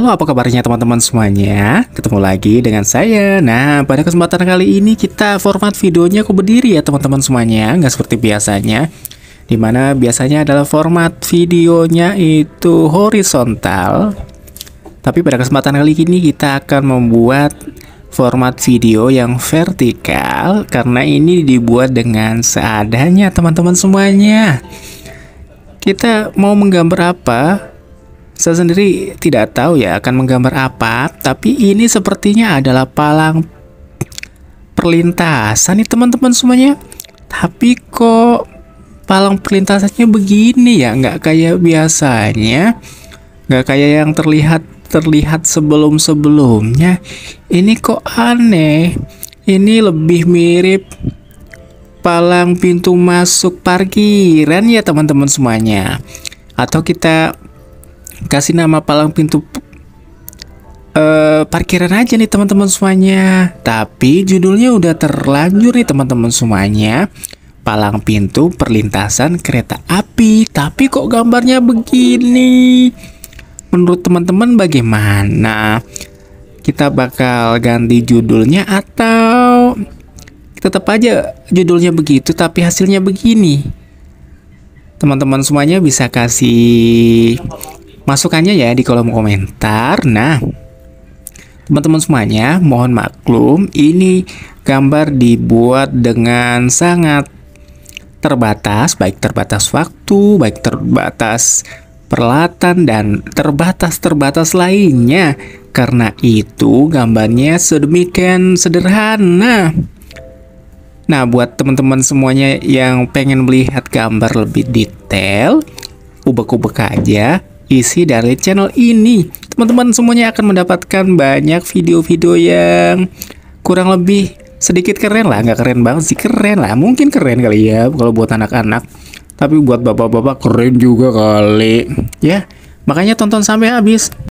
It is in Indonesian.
Halo apa kabarnya teman-teman semuanya Ketemu lagi dengan saya Nah pada kesempatan kali ini kita format videonya aku berdiri ya teman-teman semuanya Nggak seperti biasanya Dimana biasanya adalah format videonya itu horizontal Tapi pada kesempatan kali ini kita akan membuat format video yang vertikal Karena ini dibuat dengan seadanya teman-teman semuanya Kita mau menggambar apa saya sendiri tidak tahu ya akan menggambar apa, tapi ini sepertinya adalah palang perlintasan nih teman-teman semuanya. Tapi kok palang perlintasannya begini ya, nggak kayak biasanya, nggak kayak yang terlihat terlihat sebelum-sebelumnya. Ini kok aneh. Ini lebih mirip palang pintu masuk parkiran ya teman-teman semuanya atau kita kasih nama palang pintu uh, parkiran aja nih teman-teman semuanya. Tapi judulnya udah terlanjur nih teman-teman semuanya. Palang pintu perlintasan kereta api. Tapi kok gambarnya begini? Menurut teman-teman bagaimana? Kita bakal ganti judulnya atau tetap aja judulnya begitu tapi hasilnya begini? Teman-teman semuanya bisa kasih masukannya ya di kolom komentar. Nah, teman-teman semuanya, mohon maklum ini gambar dibuat dengan sangat terbatas, baik terbatas waktu, baik terbatas peralatan dan terbatas-terbatas lainnya. Karena itu gambarnya sedemikian sederhana. Nah, buat teman-teman semuanya yang pengen melihat gambar lebih detail, ubek-ubek aja isi dari channel ini. Teman-teman semuanya akan mendapatkan banyak video-video yang kurang lebih sedikit keren lah, nggak keren banget sih, keren lah, mungkin keren kali ya kalau buat anak-anak. Tapi buat bapak-bapak keren juga kali, ya. Makanya tonton sampai habis.